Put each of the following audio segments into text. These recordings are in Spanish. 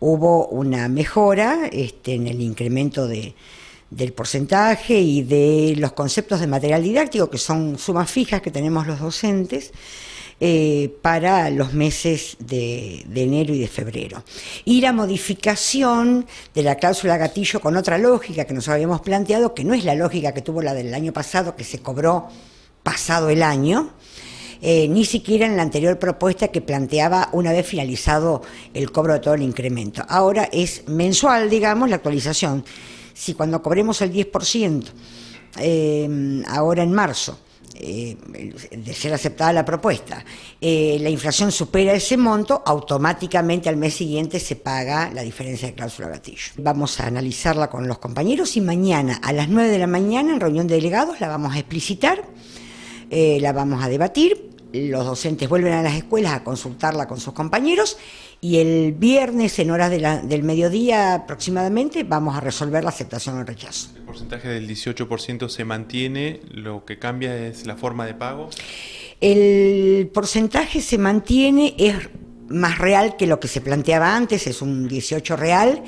hubo una mejora este, en el incremento de, del porcentaje y de los conceptos de material didáctico, que son sumas fijas que tenemos los docentes. Eh, para los meses de, de, enero y de febrero. Y la modificación de la cláusula gatillo con otra lógica que nos habíamos planteado, que no es la lógica que tuvo la del año pasado, que se cobró pasado el año, eh, ni siquiera en la anterior propuesta que planteaba una vez finalizado el cobro de todo el incremento. Ahora es mensual, digamos, la actualización. Si cuando cobremos el 10%, eh, ahora en marzo, eh, de ser aceptada la propuesta, la inflación supera ese monto, automáticamente al mes siguiente se paga la diferencia de cláusula gatillo. Vamos a analizarla con los compañeros y mañana a las 9 de la mañana en reunión de delegados la vamos a explicitar. Eh, la vamos a debatir, los docentes vuelven a las escuelas a consultarla con sus compañeros y el viernes en horas del mediodía aproximadamente vamos a resolver la aceptación o el rechazo. ¿El porcentaje del 18% se mantiene? ¿Lo que cambia es la forma de pago? El porcentaje se mantiene, es más real que lo que se planteaba antes, es un 18 real,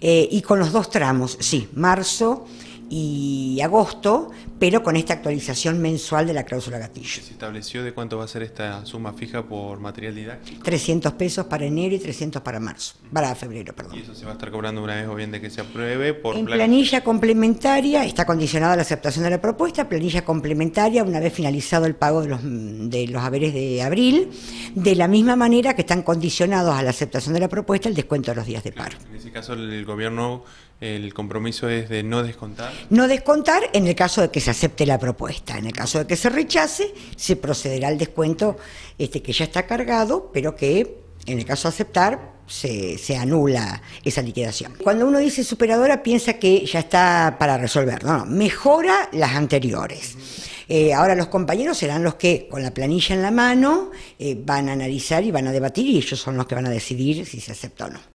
eh, y con los dos tramos, sí, marzo y agosto, pero con esta actualización mensual de la cláusula gatillo. ¿Se estableció de cuánto va a ser esta suma fija por material didáctico? 300 pesos para enero y 300 para marzo, para febrero, perdón. ¿Y eso se va a estar cobrando una vez o bien de que se apruebe? Por en planilla complementaria, está condicionada a la aceptación de la propuesta, planilla complementaria una vez finalizado el pago de los, de los haberes de abril, de la misma manera que están condicionados a la aceptación de la propuesta el descuento de los días de paro. En ese caso el gobierno el compromiso es de no descontar. No descontar en el caso de que se acepte la propuesta. En el caso de que se rechace, se procederá al descuento este, que ya está cargado, pero que en el caso de aceptar, se, anula esa liquidación. Cuando uno dice superadora, piensa que ya está para resolver. No, no, mejora las anteriores. Eh, ahora los compañeros serán los que, con la planilla en la mano, eh, van a analizar y van a debatir y ellos son los que van a decidir si se acepta o no.